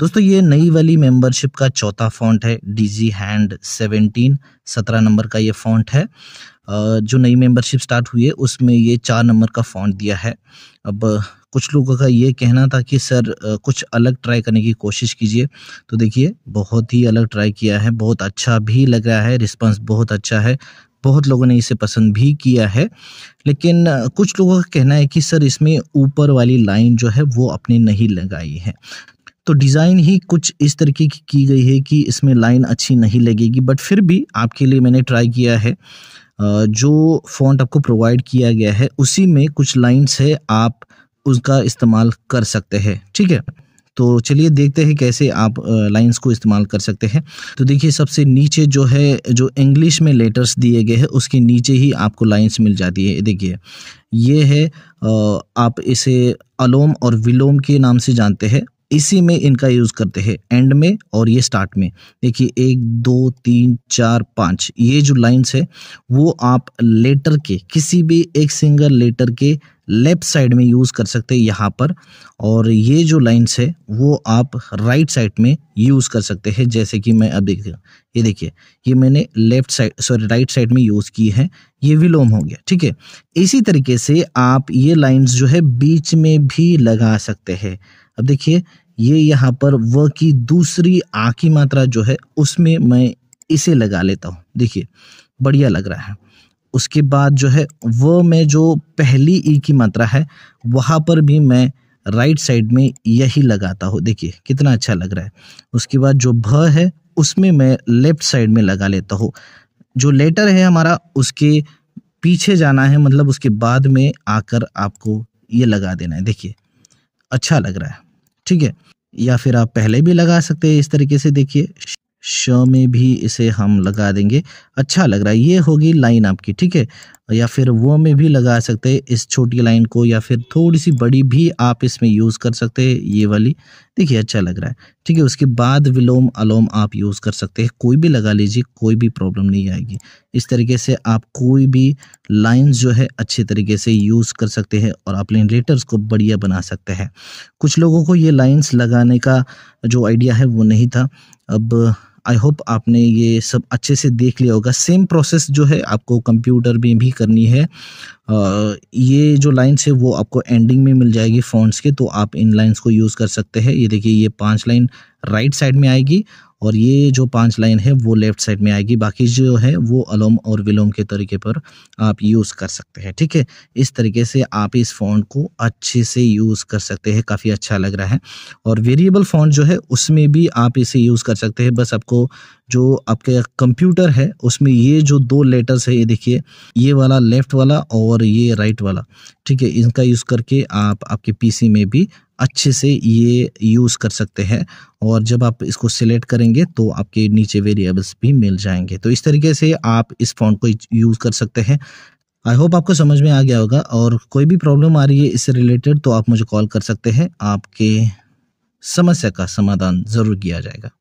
दोस्तों ये नई वाली मेंबरशिप का चौथा फॉन्ट है डीजी हैंड सेवनटीन सत्रह नंबर का ये फॉन्ट है जो नई मेंबरशिप स्टार्ट हुई है उसमें ये चार नंबर का फॉन्ट दिया है अब कुछ लोगों का ये कहना था कि सर कुछ अलग ट्राई करने की कोशिश कीजिए तो देखिए बहुत ही अलग ट्राई किया है बहुत अच्छा भी लग रहा है रिस्पांस बहुत अच्छा है बहुत लोगों ने इसे पसंद भी किया है लेकिन कुछ लोगों का कहना है कि सर इसमें ऊपर वाली लाइन जो है वो अपने नहीं लगाई है तो डिज़ाइन ही कुछ इस तरीके की की गई है कि इसमें लाइन अच्छी नहीं लगेगी बट फिर भी आपके लिए मैंने ट्राई किया है जो फॉन्ट आपको प्रोवाइड किया गया है उसी में कुछ लाइन्स है आप उसका इस्तेमाल कर सकते हैं ठीक है तो चलिए देखते हैं कैसे आप लाइंस को इस्तेमाल कर सकते हैं तो देखिए सबसे नीचे जो है जो इंग्लिश में लेटर्स दिए गए हैं उसके नीचे ही आपको लाइंस मिल जाती है देखिए ये है आप इसे अलोम और विलोम के नाम से जानते हैं इसी में इनका यूज़ करते हैं एंड में और ये स्टार्ट में देखिए एक दो तीन चार पाँच ये जो लाइन्स है वो आप लेटर के किसी भी एक सिंगल लेटर के लेफ़्ट साइड में यूज़ कर सकते हैं यहाँ पर और ये जो लाइन्स है वो आप राइट साइड में यूज़ कर सकते हैं जैसे कि मैं अब देख ये देखिए ये मैंने left side sorry right side में यूज़ की है ये विलोम हो गया ठीक है इसी तरीके से आप ये लाइन्स जो है बीच में भी लगा सकते हैं अब देखिए ये यहाँ पर व की दूसरी आ की मात्रा जो है उसमें मैं इसे लगा लेता हूँ देखिए बढ़िया लग रहा है उसके बाद जो है व में जो पहली ई की मात्रा है वहाँ पर भी मैं राइट साइड में यही लगाता हूँ देखिए कितना अच्छा लग रहा है उसके बाद जो भ है उसमें मैं लेफ्ट साइड में लगा लेता हूँ जो लेटर है हमारा उसके पीछे जाना है मतलब उसके बाद में आकर आपको ये लगा देना है देखिए अच्छा लग रहा है ठीक है या फिर आप पहले भी लगा सकते हैं इस तरीके से देखिए श में भी इसे हम लगा देंगे अच्छा लग रहा है ये होगी लाइन आपकी ठीक है या फिर वो में भी लगा सकते हैं इस छोटी लाइन को या फिर थोड़ी सी बड़ी भी आप इसमें यूज़ कर सकते हैं ये वाली देखिए अच्छा लग रहा है ठीक है उसके बाद विलोम अलोम आप यूज़ कर सकते हैं कोई भी लगा लीजिए कोई भी प्रॉब्लम नहीं आएगी इस तरीके से आप कोई भी लाइंस जो है अच्छे तरीके से यूज़ कर सकते हैं और अपने लेटर्स को बढ़िया बना सकते हैं कुछ लोगों को ये लाइन्स लगाने का जो आइडिया है वो नहीं था अब आई होप आपने ये सब अच्छे से देख लिया होगा सेम प्रोसेस जो है आपको कंप्यूटर में भी करनी है आ, ये जो लाइन्स है वो आपको एंडिंग में मिल जाएगी फ़ॉन्ट्स के तो आप इन लाइन्स को यूज़ कर सकते हैं ये देखिए ये पांच लाइन राइट साइड में आएगी और ये जो पांच लाइन है वो लेफ्ट साइड में आएगी बाकी जो है वो अलोम और विलोम के तरीके पर आप यूज़ कर सकते हैं ठीक है इस तरीके से आप इस फॉन्ट को अच्छे से यूज़ कर सकते हैं काफ़ी अच्छा लग रहा है और वेरिएबल फॉन्ट जो है उसमें भी आप इसे यूज़ कर सकते हैं बस आपको जो आपके कंप्यूटर है उसमें ये जो दो लेटर्स है ये देखिए ये वाला लेफ्ट वाला और ये राइट वाला ठीक है इनका यूज़ करके आप आपके पीसी में भी अच्छे से ये यूज़ कर सकते हैं और जब आप इसको सिलेक्ट करेंगे तो आपके नीचे वेरिएबल्स भी मिल जाएंगे तो इस तरीके से आप इस फोन को यूज़ कर सकते हैं आई होप आपको समझ में आ गया होगा और कोई भी प्रॉब्लम आ रही है इससे रिलेटेड तो आप मुझे कॉल कर सकते हैं आपके समस्या का समाधान ज़रूर किया जाएगा